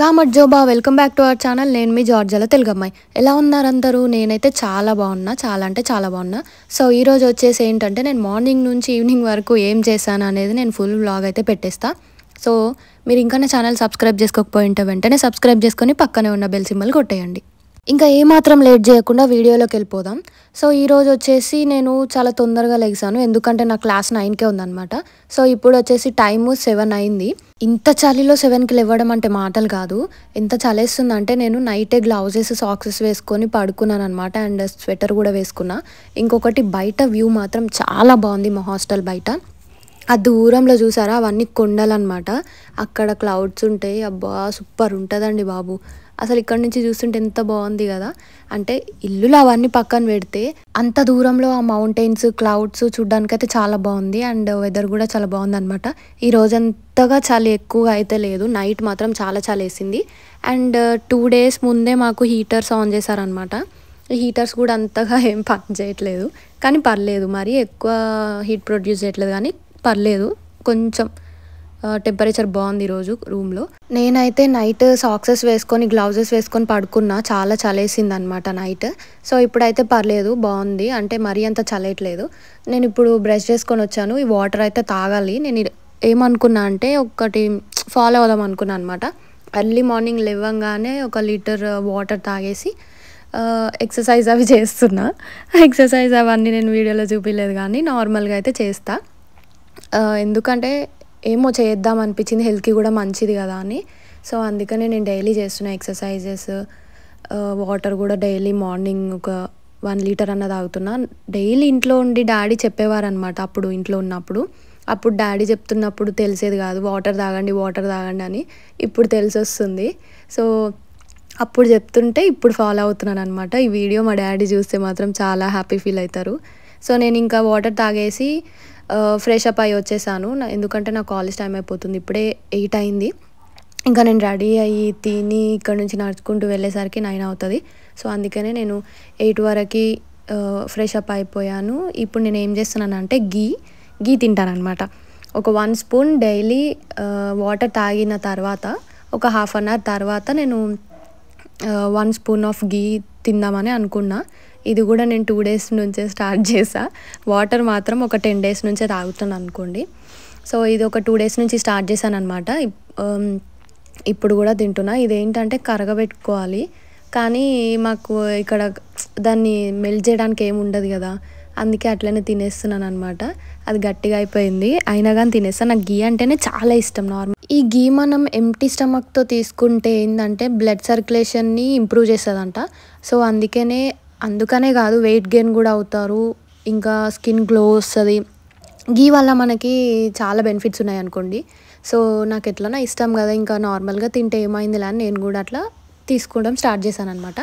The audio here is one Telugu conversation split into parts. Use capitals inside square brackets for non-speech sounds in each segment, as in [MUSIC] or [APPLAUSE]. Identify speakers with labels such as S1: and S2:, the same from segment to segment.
S1: గామట్ జోబా welcome back to our channel నేను మీ తెలుగు తెలుగమ్మాయి ఎలా ఉన్నారందరూ నేనైతే చాలా బాగున్నా చాలా అంటే చాలా బాగున్నా సో ఈరోజు వచ్చేసి ఏంటంటే నేను మార్నింగ్ నుంచి ఈవినింగ్ వరకు ఏం చేశాను అనేది నేను ఫుల్ బ్లాగ్ అయితే పెట్టేస్తా సో మీరు ఇంకా నా ఛానల్ సబ్స్క్రైబ్ చేసుకోకపోయింటే వెంటనే సబ్స్క్రైబ్ చేసుకొని పక్కనే ఉన్న బెల్ సింబల్ కొట్టేయండి ఇంకా ఏమాత్రం లేట్ చేయకుండా వీడియోలోకి వెళ్ళిపోదాం సో ఈరోజు వచ్చేసి నేను చాలా తొందరగా లెగిసాను ఎందుకంటే నా క్లాస్ నైన్కే ఉందనమాట సో ఇప్పుడు వచ్చేసి టైము సెవెన్ అయింది ఇంత చలిలో సెవెన్కి లేవడం అంటే మాటలు కాదు ఎంత అంటే నేను నైటే గ్లౌజెస్ సాక్సెస్ వేసుకొని పడుకున్నాను అనమాట అండ్ స్వెటర్ కూడా వేసుకున్నా ఇంకొకటి బయట వ్యూ మాత్రం చాలా బాగుంది మా హాస్టల్ బయట ఆ దూరంలో చూసారా అవన్నీ కొండలన్నమాట అక్కడ క్లౌడ్స్ ఉంటాయి అబ్బా సూపర్ ఉంటుందండి బాబు అసలు ఇక్కడ నుంచి చూస్తుంటే ఎంత బాగుంది కదా అంటే ఇల్లులు అవన్నీ పక్కన పెడితే అంత దూరంలో ఆ మౌంటైన్స్ క్లౌడ్స్ అయితే చాలా బాగుంది అండ్ వెదర్ కూడా చాలా బాగుంది అనమాట ఈ రోజంతగా చాలా ఎక్కువగా అయితే లేదు నైట్ మాత్రం చాలా చాలా వేసింది అండ్ టూ డేస్ ముందే మాకు హీటర్స్ ఆన్ చేశారనమాట హీటర్స్ కూడా అంతగా ఏం పని చేయట్లేదు కానీ పర్లేదు మరి ఎక్కువ హీట్ ప్రొడ్యూస్ చేయట్లేదు కానీ పర్లేదు కొంచెం టెంపరేచర్ బాగుంది ఈరోజు రూమ్లో నేనైతే నైట్ సాక్సెస్ వేసుకొని గ్లౌజెస్ వేసుకొని పడుకున్నా చాలా చలేసింది అనమాట నైట్ సో ఇప్పుడైతే పర్లేదు బాగుంది అంటే మరీ అంత చలేయట్లేదు నేను ఇప్పుడు బ్రష్ చేసుకొని వచ్చాను ఈ వాటర్ అయితే తాగాలి నేను ఏమనుకున్నా అంటే ఒకటి ఫాలో అవుదాం అనుకున్నా అనమాట ఎర్లీ మార్నింగ్ లేవంగానే ఒక లీటర్ వాటర్ తాగేసి ఎక్సర్సైజ్ అవి చేస్తున్నా ఎక్సర్సైజ్ [LAUGHS] అవన్నీ నేను వీడియోలో చూపించలేదు కానీ నార్మల్గా అయితే చేస్తా ఎందుకంటే ఏమో చేద్దాం అనిపించింది హెల్త్కి కూడా మంచిది కదా అని సో అందుకనే నేను డైలీ చేస్తున్న ఎక్సర్సైజెస్ వాటర్ కూడా డైలీ మార్నింగ్ ఒక వన్ లీటర్ అన్న తాగుతున్నా డైలీ ఇంట్లో ఉండి డాడీ చెప్పేవారు అనమాట అప్పుడు ఇంట్లో ఉన్నప్పుడు అప్పుడు డాడీ చెప్తున్నప్పుడు తెలిసేది కాదు వాటర్ తాగండి వాటర్ తాగండి అని ఇప్పుడు తెలిసి వస్తుంది సో అప్పుడు చెప్తుంటే ఇప్పుడు ఫాలో అవుతున్నాను అనమాట ఈ వీడియో మా డాడీ చూస్తే మాత్రం చాలా హ్యాపీ ఫీల్ అవుతారు సో నేను ఇంకా వాటర్ తాగేసి ఫ్రెష్ అప్ అయ్యి వచ్చేసాను ఎందుకంటే నా కాలేజ్ టైం అయిపోతుంది ఇప్పుడే ఎయిట్ అయింది ఇంకా నేను రెడీ అయ్యి తిని ఇక్కడ నుంచి నడుచుకుంటూ వెళ్ళేసరికి నైన్ అవుతుంది సో అందుకనే నేను ఎయిట్ వరకు ఫ్రెష్ అప్ అయిపోయాను ఇప్పుడు నేను ఏం చేస్తున్నానంటే గీ గీ తింటానమాట ఒక వన్ స్పూన్ డైలీ వాటర్ తాగిన తర్వాత ఒక హాఫ్ అన్ అవర్ తర్వాత నేను వన్ స్పూన్ ఆఫ్ గీ తిందామని అనుకున్నా ఇది కూడా నేను టూ డేస్ నుంచే స్టార్ట్ చేసా వాటర్ మాత్రం ఒక టెన్ డేస్ నుంచే తాగుతాను అనుకోండి సో ఇది ఒక టూ డేస్ నుంచి స్టార్ట్ చేశాను అనమాట ఇప్పుడు కూడా తింటున్నా ఇదేంటంటే కరగబెట్టుకోవాలి కానీ మాకు ఇక్కడ దాన్ని మెల్ట్ చేయడానికి ఏమి ఉండదు కదా అందుకే అట్లనే తినేస్తున్నాను అనమాట అది గట్టిగా అయిపోయింది అయినా కానీ తినేస్తాను నాకు గీ అంటేనే చాలా ఇష్టం నార్మల్ ఈ గీ మనం ఎంటీ స్టమక్తో తీసుకుంటే ఏంటంటే బ్లడ్ సర్క్యులేషన్ని ఇంప్రూవ్ చేస్తుందంట సో అందుకనే అందుకనే కాదు వెయిట్ గెయిన్ కూడా అవుతారు ఇంకా స్కిన్ గ్లో వస్తుంది గీ వల్ల మనకి చాలా బెనిఫిట్స్ ఉన్నాయి అనుకోండి సో నాకు ఎట్లనా ఇష్టం కదా ఇంకా నార్మల్గా తింటే ఏమైంది అని నేను కూడా అట్లా తీసుకోవడం స్టార్ట్ చేశాను అనమాట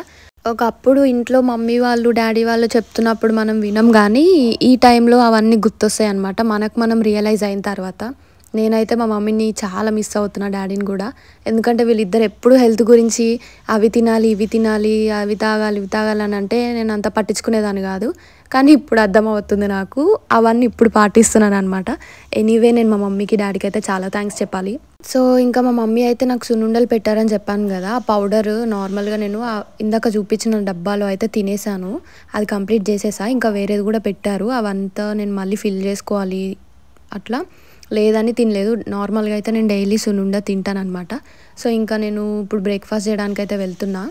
S1: ఒకప్పుడు ఇంట్లో మమ్మీ వాళ్ళు డాడీ వాళ్ళు చెప్తున్నప్పుడు మనం వినం కానీ ఈ టైంలో అవన్నీ గుర్తొస్తాయి అనమాట మనకు మనం రియలైజ్ అయిన తర్వాత నేనైతే మా మమ్మీని చాలా మిస్ అవుతున్నా డాడీని కూడా ఎందుకంటే వీళ్ళిద్దరు ఎప్పుడు హెల్త్ గురించి అవి తినాలి ఇవి తినాలి అవి తాగాలి ఇవి తాగాలి అని అంటే నేను అంత పట్టించుకునేదాన్ని కాదు కానీ ఇప్పుడు అర్థమవుతుంది నాకు అవన్నీ ఇప్పుడు పాటిస్తున్నాను అనమాట ఎనీవే నేను మా మమ్మీకి డాడీకి అయితే చాలా థ్యాంక్స్ చెప్పాలి సో ఇంకా మా మమ్మీ అయితే నాకు సున్నుండలు పెట్టారని చెప్పాను కదా ఆ పౌడర్ నార్మల్గా నేను ఇందాక చూపించిన డబ్బాలో అయితే తినేసాను అది కంప్లీట్ చేసేసా ఇంకా వేరేది కూడా పెట్టారు అవంతా నేను మళ్ళీ ఫిల్ చేసుకోవాలి అట్లా లేదని తినలేదు నార్మల్గా అయితే నేను డైలీ సునుండ అనమాట సో ఇంకా నేను ఇప్పుడు బ్రేక్ఫాస్ట్ చేయడానికి అయితే వెళ్తున్నా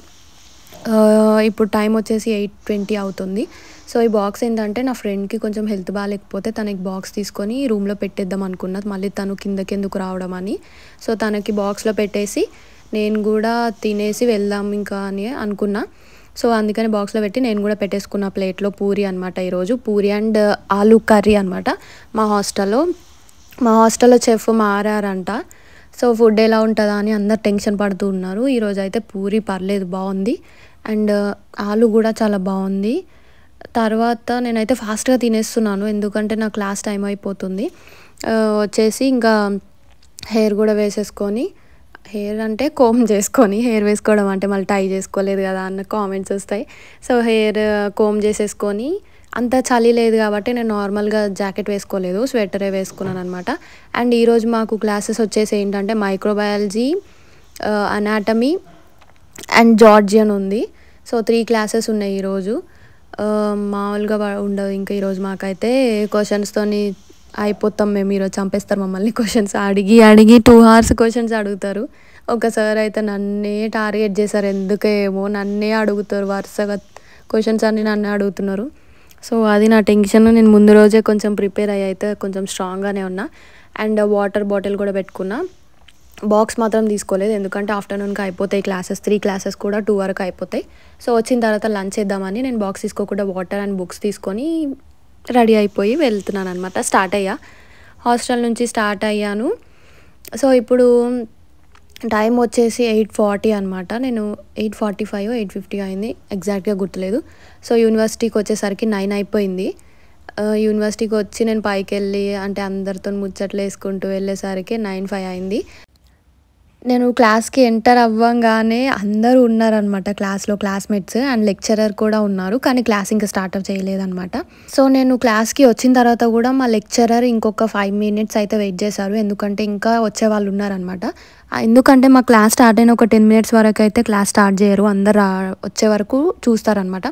S1: ఇప్పుడు టైం వచ్చేసి ఎయిట్ ట్వంటీ అవుతుంది సో ఈ బాక్స్ ఏంటంటే నా ఫ్రెండ్కి కొంచెం హెల్త్ బాగాలేకపోతే తనకి బాక్స్ తీసుకొని రూమ్లో పెట్టేద్దాం అనుకున్నా మళ్ళీ తను కిందకెందుకు రావడం అని సో తనకి బాక్స్లో పెట్టేసి నేను కూడా తినేసి వెళ్దాం ఇంకా అని అనుకున్నా సో అందుకని బాక్స్లో పెట్టి నేను కూడా పెట్టేసుకున్న ప్లేట్లో పూరి అనమాట ఈరోజు పూరి అండ్ ఆలూ కర్రీ అనమాట మా హాస్టల్లో మా హాస్టల్లో చెఫ్ మారారంట సో ఫుడ్ ఎలా ఉంటుందా అని అందరు టెన్షన్ పడుతూ ఉన్నారు ఈరోజు అయితే పూరి పర్లేదు బాగుంది అండ్ ఆలు కూడా చాలా బాగుంది తర్వాత నేనైతే ఫాస్ట్గా తినేస్తున్నాను ఎందుకంటే నా క్లాస్ టైం అయిపోతుంది వచ్చేసి ఇంకా హెయిర్ కూడా వేసేసుకొని హెయిర్ అంటే కోమ్ చేసుకొని హెయిర్ వేసుకోవడం అంటే మళ్ళీ టై చేసుకోలేదు కదా అన్న కామెంట్స్ వస్తాయి సో హెయిర్ కోమ్ చేసేసుకొని అంత చలి లేదు కాబట్టి నేను నార్మల్గా జాకెట్ వేసుకోలేదు స్వెటరే వేసుకున్నాను అనమాట అండ్ ఈరోజు మాకు క్లాసెస్ వచ్చేసి ఏంటంటే మైక్రోబయాలజీ అనాటమీ అండ్ జార్జియన్ ఉంది సో త్రీ క్లాసెస్ ఉన్నాయి ఈరోజు మామూలుగా ఉండదు ఇంకా ఈరోజు మాకైతే క్వశ్చన్స్తోని అయిపోతాం మేము ఈరోజు చంపేస్తారు మమ్మల్ని క్వశ్చన్స్ అడిగి అడిగి టూ అవర్స్ క్వశ్చన్స్ అడుగుతారు ఒక సార్ అయితే నన్నే టార్గెట్ చేశారు ఎందుకేమో నన్నే అడుగుతారు వరుసగా క్వశ్చన్స్ అన్నీ నన్నే అడుగుతున్నారు సో అది నా టెన్షన్ నేను ముందు రోజే కొంచెం ప్రిపేర్ అయ్యి అయితే కొంచెం స్ట్రాంగ్గానే ఉన్నా అండ్ వాటర్ బాటిల్ కూడా పెట్టుకున్నా బాక్స్ మాత్రం తీసుకోలేదు ఎందుకంటే ఆఫ్టర్నూన్కి అయిపోతాయి క్లాసెస్ త్రీ క్లాసెస్ కూడా టూ వరకు అయిపోతాయి సో వచ్చిన తర్వాత లంచ్ చేద్దామని నేను బాక్స్ తీసుకోకుండా వాటర్ అండ్ బుక్స్ తీసుకొని రెడీ అయిపోయి వెళ్తున్నాను అనమాట స్టార్ట్ అయ్యా హాస్టల్ నుంచి స్టార్ట్ అయ్యాను సో ఇప్పుడు టైం వచ్చేసి ఎయిట్ ఫార్టీ అనమాట నేను eight forty five eight fifty అయింది ఎగ్జాక్ట్గా గుర్తులేదు సో యూనివర్సిటీకి వచ్చేసరికి నైన్ అయిపోయింది యూనివర్సిటీకి వచ్చి నేను పైకి వెళ్ళి అంటే అందరితో ముచ్చట్లు వేసుకుంటూ వెళ్ళేసరికి నైన్ ఫైవ్ అయింది నేను క్లాస్కి ఎంటర్ అవ్వంగానే అందరూ ఉన్నారనమాట క్లాస్లో క్లాస్మేట్స్ అండ్ లెక్చరర్ కూడా ఉన్నారు కానీ క్లాస్ ఇంకా స్టార్ట్అప్ చేయలేదనమాట సో నేను క్లాస్కి వచ్చిన తర్వాత కూడా మా లెక్చరర్ ఇంకొక ఫైవ్ మినిట్స్ అయితే వెయిట్ చేశారు ఎందుకంటే ఇంకా వచ్చే వాళ్ళు ఉన్నారనమాట ఎందుకంటే మా క్లాస్ స్టార్ట్ అయిన ఒక టెన్ మినిట్స్ వరకు అయితే క్లాస్ స్టార్ట్ చేయరు అందరు వచ్చే వరకు చూస్తారనమాట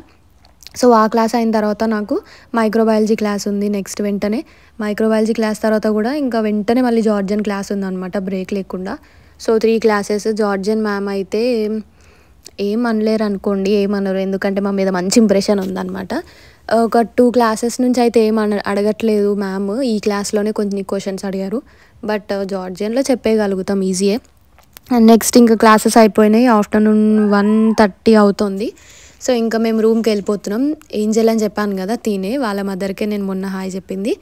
S1: సో ఆ క్లాస్ అయిన తర్వాత నాకు మైక్రోబయాలజీ క్లాస్ ఉంది నెక్స్ట్ వెంటనే మైక్రోబయాలజీ క్లాస్ తర్వాత కూడా ఇంకా వెంటనే మళ్ళీ జార్జన్ క్లాస్ ఉందన్నమాట బ్రేక్ లేకుండా so three classes Georgian ma'am అయితే ఏం అనలేరు అనుకోండి ఏమనరు ఎందుకంటే మా మీద మంచి ఇంప్రెషన్ ఉందన్నమాట ఒక టూ క్లాసెస్ నుంచి అయితే ఏం అడగట్లేదు మ్యామ్ ఈ క్లాస్లోనే కొన్ని క్వశ్చన్స్ అడిగారు బట్ జార్జియన్లో చెప్పేయగలుగుతాం ఈజీయే అండ్ నెక్స్ట్ ఇంకా క్లాసెస్ అయిపోయినాయి ఆఫ్టర్నూన్ వన్ థర్టీ అవుతుంది సో ఇంకా మేము రూమ్కి వెళ్ళిపోతున్నాం ఏంజల్ అని చెప్పాను కదా తినే వాళ్ళ మదర్కే నేను మొన్న హాయ్ చెప్పింది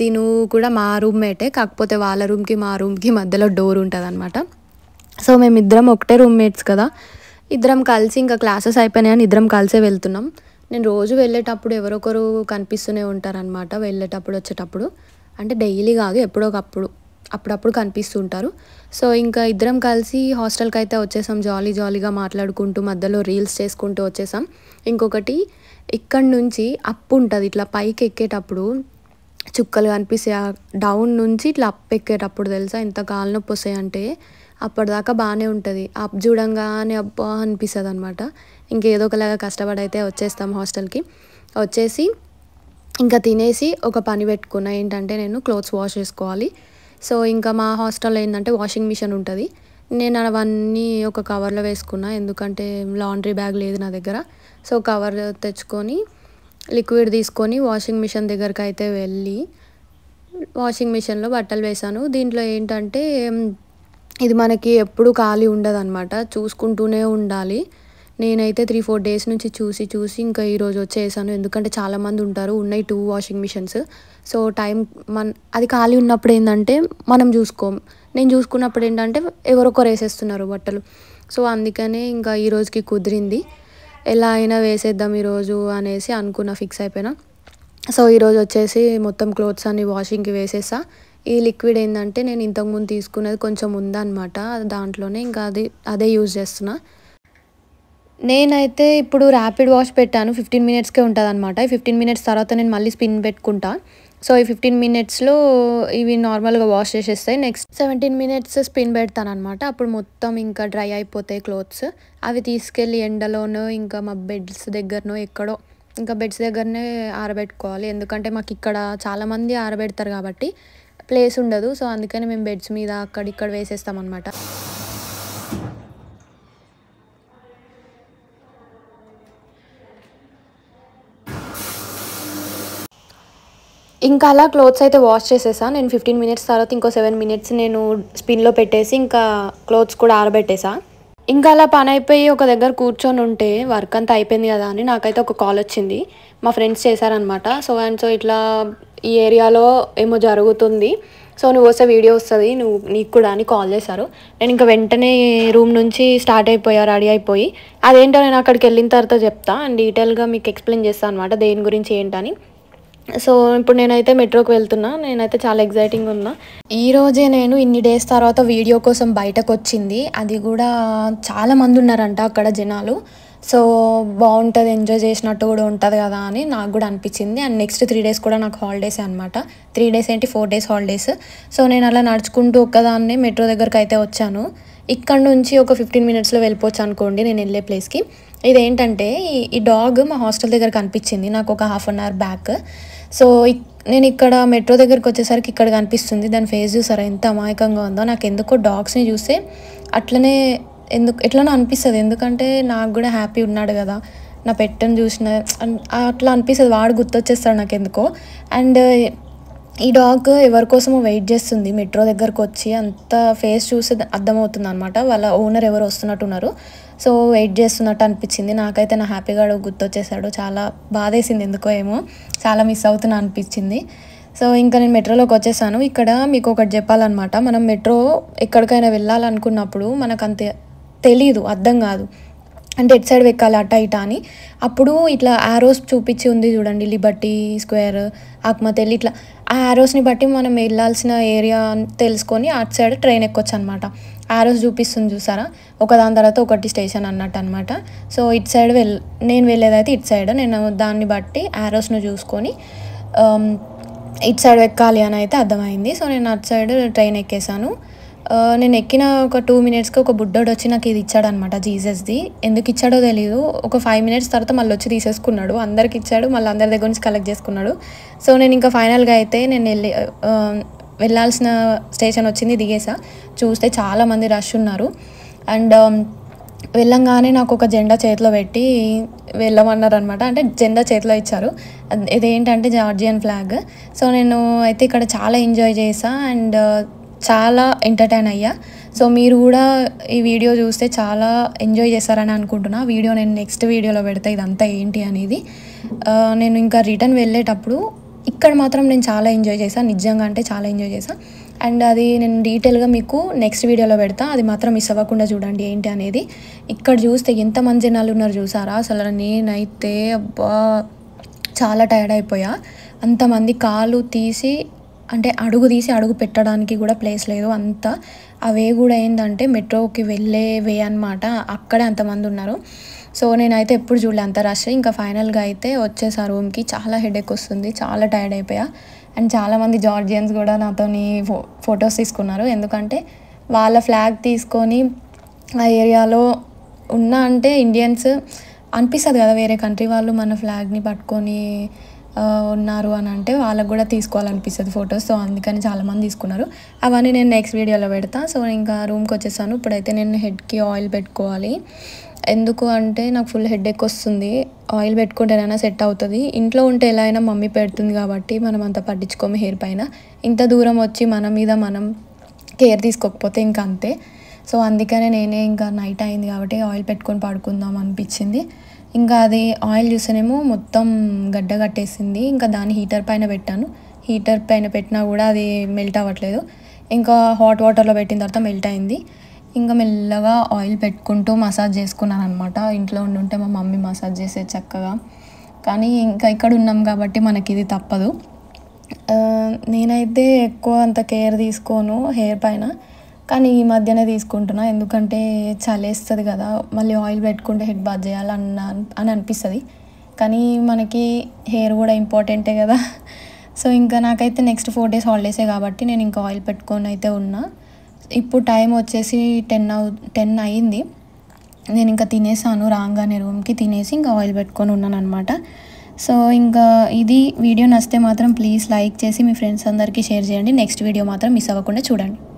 S1: తిను కూడా మా రూమ్మేటే కాకపోతే వాళ్ళ రూమ్కి మా రూమ్కి మధ్యలో డోర్ ఉంటుంది అనమాట సో మేమిద్దరం ఒకటే రూమ్మేట్స్ కదా ఇద్దరం కలిసి ఇంకా క్లాసెస్ అయిపోయినాయని ఇద్దరం కలిసే వెళ్తున్నాం నేను రోజు వెళ్ళేటప్పుడు ఎవరొకరు కనిపిస్తూనే ఉంటారనమాట వెళ్ళేటప్పుడు వచ్చేటప్పుడు అంటే డైలీ కాదు ఎప్పుడొకప్పుడు అప్పుడప్పుడు కనిపిస్తుంటారు సో ఇంకా ఇద్దరం కలిసి హాస్టల్కి అయితే వచ్చేసాం జాలీ జాలీగా మాట్లాడుకుంటూ మధ్యలో రీల్స్ చేసుకుంటూ వచ్చేసాం ఇంకొకటి ఇక్కడి నుంచి అప్పు ఉంటుంది ఇట్లా పైకి ఎక్కేటప్పుడు చుక్కలు కనిపిస్తాయి డౌన్ నుంచి ఇట్లా అప్ ఎక్కేటప్పుడు తెలుసా ఎంత కాలు నొప్పి అంటే అప్పటిదాకా బాగానే ఉంటుంది అప్ చూడంగానే అబ్బా అనిపిస్తుంది అనమాట ఇంకేదో ఒకలాగా కష్టపడి అయితే వచ్చేస్తాం హాస్టల్కి వచ్చేసి ఇంకా తినేసి ఒక పని పెట్టుకున్నా ఏంటంటే నేను క్లోత్స్ వాష్ చేసుకోవాలి సో ఇంకా మా హాస్టల్లో ఏంటంటే వాషింగ్ మిషన్ ఉంటుంది నేను అవన్నీ ఒక కవర్లో వేసుకున్నా ఎందుకంటే లాండ్రీ బ్యాగ్ లేదు నా దగ్గర సో కవర్ తెచ్చుకొని లిక్విడ్ తీసుకొని వాషింగ్ మిషన్ దగ్గరకు అయితే వెళ్ళి వాషింగ్ మిషన్లో బట్టలు వేశాను దీంట్లో ఏంటంటే ఇది మనకి ఎప్పుడు ఖాళీ ఉండదన్నమాట చూసుకుంటూనే ఉండాలి నేనైతే త్రీ ఫోర్ డేస్ నుంచి చూసి చూసి ఇంకా ఈరోజు వచ్చేసాను ఎందుకంటే చాలామంది ఉంటారు ఉన్నాయి two washing machines so time మన అది ఖాళీ ఉన్నప్పుడు ఏంటంటే మనం చూసుకోం నేను చూసుకున్నప్పుడు ఏంటంటే ఎవరొకరు వేసేస్తున్నారు బట్టలు సో అందుకనే ఇంకా ఈరోజుకి కుదిరింది ఎలా అయినా వేసేద్దాం ఈరోజు అనేసి అనుకున్న ఫిక్స్ అయిపోయినా సో ఈరోజు వచ్చేసి మొత్తం క్లోత్స్ అన్ని వాషింగ్కి వేసేసా ఈ లిక్విడ్ ఏంటంటే నేను ఇంతకుముందు తీసుకునేది కొంచెం ఉందన్నమాట దాంట్లోనే ఇంకా అది అదే యూజ్ చేస్తున్నా నేనైతే ఇప్పుడు ర్యాపిడ్ వాష్ పెట్టాను ఫిఫ్టీన్ మినిట్స్కే ఉంటుంది అనమాట ఫిఫ్టీన్ మినిట్స్ తర్వాత నేను మళ్ళీ స్పిన్ పెట్టుకుంటా సో ఈ ఫిఫ్టీన్ మినిట్స్లో ఇవి నార్మల్గా వాష్ చేసేస్తాయి నెక్స్ట్ సెవెంటీన్ మినిట్స్ స్పిన్ పెడతాను అనమాట అప్పుడు మొత్తం ఇంకా డ్రై అయిపోతాయి క్లోత్స్ అవి తీసుకెళ్ళి ఎండలోనో ఇంకా మా బెడ్స్ దగ్గరనో ఎక్కడో ఇంకా బెడ్స్ దగ్గరనే ఆరబెట్టుకోవాలి ఎందుకంటే మాకు ఇక్కడ చాలామంది ఆరబెడతారు కాబట్టి ప్లేస్ ఉండదు సో అందుకని మేము బెడ్స్ మీద అక్కడిక్కడ వేసేస్తామన్నమాట ఇంకా అలా క్లోత్స్ అయితే వాష్ చేసేసా నేను ఫిఫ్టీన్ మినిట్స్ తర్వాత ఇంకో సెవెన్ మినిట్స్ నేను స్పిన్లో పెట్టేసి ఇంకా క్లోత్స్ కూడా ఆరబెట్టేసా ఇంకా అలా పని అయిపోయి ఒక దగ్గర కూర్చొని ఉంటే వర్క్ అంతా అయిపోయింది కదా అని నాకైతే ఒక కాల్ వచ్చింది మా ఫ్రెండ్స్ చేశారనమాట సో అండ్ సో ఇట్లా ఈ ఏరియాలో ఏమో జరుగుతుంది సో నువ్వు వస్తే వీడియో వస్తుంది నువ్వు నీకు కూడా అని కాల్ చేశారు నేను ఇంకా వెంటనే రూమ్ నుంచి స్టార్ట్ అయిపోయా రెడీ అయిపోయి అదేంటో నేను అక్కడికి వెళ్ళిన తర్వాత చెప్తా అండ్ డీటెయిల్గా మీకు ఎక్స్ప్లెయిన్ చేస్తాను అనమాట దేని గురించి ఏంటని సో ఇప్పుడు నేనైతే మెట్రోకి వెళ్తున్నా నేనైతే చాలా ఎగ్జైటింగ్ ఉన్నా ఈరోజే నేను ఇన్ని డేస్ తర్వాత వీడియో కోసం బయటకు వచ్చింది అది కూడా చాలామంది ఉన్నారంట అక్కడ జనాలు సో బాగుంటుంది ఎంజాయ్ చేసినట్టు కూడా ఉంటుంది కదా అని నాకు కూడా అనిపించింది అండ్ నెక్స్ట్ త్రీ డేస్ కూడా నాకు హాలిడేస్ అనమాట త్రీ డేస్ ఏంటి ఫోర్ డేస్ హాలిడేస్ సో నేను అలా నడుచుకుంటూ ఒక్కదాన్నే మెట్రో దగ్గరకు అయితే వచ్చాను ఇక్కడ నుంచి ఒక ఫిఫ్టీన్ మినిట్స్లో వెళ్ళిపోవచ్చు అనుకోండి నేను వెళ్ళే ప్లేస్కి ఇదేంటంటే ఈ డాగ్ మా హాస్టల్ దగ్గర కనిపించింది నాకు ఒక half an hour back so నేను ఇక్కడ మెట్రో దగ్గరికి వచ్చేసరికి ఇక్కడ కనిపిస్తుంది దాని ఫేస్ చూసారా ఎంత అమాయకంగా ఉందో నాకు ఎందుకో డాగ్స్ని చూస్తే అట్లనే ఎందుకు ఎట్లనో అనిపిస్తుంది ఎందుకంటే నాకు కూడా హ్యాపీ ఉన్నాడు కదా నా పెట్టను చూసిన అట్లా అనిపిస్తుంది వాడు గుర్తొచ్చేస్తాడు నాకు ఎందుకో అండ్ ఈ డాగ్ ఎవరి కోసమో వెయిట్ చేస్తుంది మెట్రో దగ్గరకు వచ్చి అంత ఫేస్ చూసి అర్థమవుతుంది అనమాట వాళ్ళ ఓనర్ ఎవరు వస్తున్నట్టు ఉన్నారు సో వెయిట్ చేస్తున్నట్టు అనిపించింది నాకైతే నా హ్యాపీగా గుర్తొచ్చేసాడు చాలా బాధేసింది ఎందుకో ఏమో చాలా మిస్ అవుతున్నా అనిపించింది సో ఇంకా నేను మెట్రోలోకి వచ్చేసాను ఇక్కడ మీకు ఒకటి చెప్పాలన్నమాట మనం మెట్రో ఎక్కడికైనా వెళ్ళాలనుకున్నప్పుడు మనకు అంతే తెలీదు అర్థం కాదు అంటే ఎట్ సైడ్ వెక్కాలి అట్ట ఇట అని అప్పుడు ఇట్లా ఆరోస్ చూపించి ఉంది చూడండి లిబర్టీ స్క్వేర్ ఆక్మతెల్లి ఇట్లా ఆ యారోస్ని బట్టి మనం వెళ్ళాల్సిన ఏరియా తెలుసుకొని అటు సైడ్ ట్రైన్ ఎక్కొచ్చు అనమాట ఆరోస్ చూపిస్తుంది చూసారా దాని తర్వాత ఒకటి స్టేషన్ అన్నట్టు అనమాట సో ఇటు సైడ్ వెళ్ నేను వెళ్ళేదైతే ఇటు సైడ్ నేను దాన్ని బట్టి ఆరోస్ను చూసుకొని um, ఇటు సైడ్ ఎక్కాలి అని అయితే అర్థమైంది సో నేను అటు సైడ్ ట్రైన్ ఎక్కేసాను నేను ఎక్కిన ఒక టూ మినిట్స్కి ఒక బుడ్డోడు వచ్చి నాకు ఇది ఇచ్చాడనమాట జీసస్ది ఎందుకు ఇచ్చాడో తెలియదు ఒక ఫైవ్ మినిట్స్ తర్వాత మళ్ళీ వచ్చి తీసేసుకున్నాడు అందరికి ఇచ్చాడు మళ్ళీ అందరి దగ్గర నుంచి కలెక్ట్ చేసుకున్నాడు సో నేను ఇంకా ఫైనల్గా అయితే నేను వెళ్ళి వెళ్ళాల్సిన స్టేషన్ వచ్చింది దిగేసా చూస్తే చాలామంది రష్ ఉన్నారు అండ్ వెళ్ళంగానే నాకు ఒక జెండా చేతిలో పెట్టి వెళ్ళమన్నారు అనమాట అంటే జెండా చేతిలో ఇచ్చారు ఇదేంటంటే జార్జియన్ ఫ్లాగ్ సో నేను అయితే ఇక్కడ చాలా ఎంజాయ్ చేసా అండ్ చాలా ఎంటర్టైన్ అయ్యా సో మీరు కూడా ఈ వీడియో చూస్తే చాలా ఎంజాయ్ చేస్తారని అనుకుంటున్నా వీడియో నేను నెక్స్ట్ వీడియోలో పెడతా ఇదంతా ఏంటి అనేది నేను ఇంకా రిటర్న్ వెళ్ళేటప్పుడు ఇక్కడ మాత్రం నేను చాలా ఎంజాయ్ చేశాను నిజంగా అంటే చాలా ఎంజాయ్ చేశాను అండ్ అది నేను డీటెయిల్గా మీకు నెక్స్ట్ వీడియోలో పెడతా అది మాత్రం మిస్ అవ్వకుండా చూడండి ఏంటి అనేది ఇక్కడ చూస్తే ఎంతమంది జనాలు ఉన్నారు చూసారా అసలు నేనైతే అబ్బా చాలా టైర్డ్ అయిపోయా అంతమంది కాలు తీసి అంటే అడుగు తీసి అడుగు పెట్టడానికి కూడా ప్లేస్ లేదు అంత ఆ వే కూడా ఏంటంటే మెట్రోకి వెళ్ళే వే అనమాట అక్కడే అంతమంది ఉన్నారు సో నేనైతే ఎప్పుడు చూడలే అంత రష్ ఇంకా ఫైనల్గా అయితే వచ్చేసా రూమ్కి చాలా హెడేక్ వస్తుంది చాలా టైర్డ్ అయిపోయా అండ్ చాలామంది జార్జియన్స్ కూడా నాతోని ఫో ఫొటోస్ తీసుకున్నారు ఎందుకంటే వాళ్ళ ఫ్లాగ్ తీసుకొని ఆ ఏరియాలో ఉన్న అంటే ఇండియన్స్ అనిపిస్తుంది కదా వేరే కంట్రీ వాళ్ళు మన ఫ్లాగ్ని పట్టుకొని ఉన్నారు అని అంటే వాళ్ళకు కూడా తీసుకోవాలనిపిస్తుంది ఫొటోస్ సో అందుకని చాలామంది తీసుకున్నారు అవన్నీ నేను నెక్స్ట్ వీడియోలో పెడతా సో ఇంకా రూమ్కి వచ్చేసాను ఇప్పుడైతే నేను హెడ్కి ఆయిల్ పెట్టుకోవాలి ఎందుకు అంటే నాకు ఫుల్ హెడ్ ఎక్ వస్తుంది ఆయిల్ పెట్టుకుంటేనైనా సెట్ అవుతుంది ఇంట్లో ఉంటే ఎలా అయినా మమ్మీ పెడుతుంది కాబట్టి మనం అంత పట్టించుకోము హెయిర్ పైన ఇంత దూరం వచ్చి మన మీద మనం కేర్ తీసుకోకపోతే ఇంకా అంతే సో అందుకనే నేనే ఇంకా నైట్ అయింది కాబట్టి ఆయిల్ పెట్టుకొని పడుకుందాం అనిపించింది ఇంకా అది ఆయిల్ చూసేనేమో మొత్తం గడ్డ కట్టేసింది ఇంకా దాన్ని హీటర్ పైన పెట్టాను హీటర్ పైన పెట్టినా కూడా అది మెల్ట్ అవ్వట్లేదు ఇంకా హాట్ వాటర్లో పెట్టిన తర్వాత మెల్ట్ అయింది ఇంకా మెల్లగా ఆయిల్ పెట్టుకుంటూ మసాజ్ చేసుకున్నాను అనమాట ఇంట్లో ఉండుంటే మా మమ్మీ మసాజ్ చేసే చక్కగా కానీ ఇంకా ఇక్కడ ఉన్నాం కాబట్టి మనకి ఇది తప్పదు నేనైతే ఎక్కువ అంత కేర్ తీసుకోను హెయిర్ పైన కానీ ఈ మధ్యనే తీసుకుంటున్నా ఎందుకంటే చలేస్తుంది కదా మళ్ళీ ఆయిల్ పెట్టుకుంటే హెడ్ బాత్ చేయాలన్న అని అనిపిస్తుంది కానీ మనకి హెయిర్ కూడా ఇంపార్టెంటే కదా సో ఇంకా నాకైతే నెక్స్ట్ ఫోర్ డేస్ హాలిడేసే కాబట్టి నేను ఇంకా ఆయిల్ పెట్టుకొని అయితే ఉన్నా ఇప్పుడు టైం వచ్చేసి టెన్ అవు టెన్ అయింది నేను ఇంకా తినేసాను రాగానే రూమ్కి తినేసి ఇంకా ఆయిల్ పెట్టుకొని ఉన్నాను అనమాట సో ఇంకా ఇది వీడియో నచ్చితే మాత్రం ప్లీజ్ లైక్ చేసి మీ ఫ్రెండ్స్ అందరికీ షేర్ చేయండి నెక్స్ట్ వీడియో మాత్రం మిస్ అవ్వకుండా చూడండి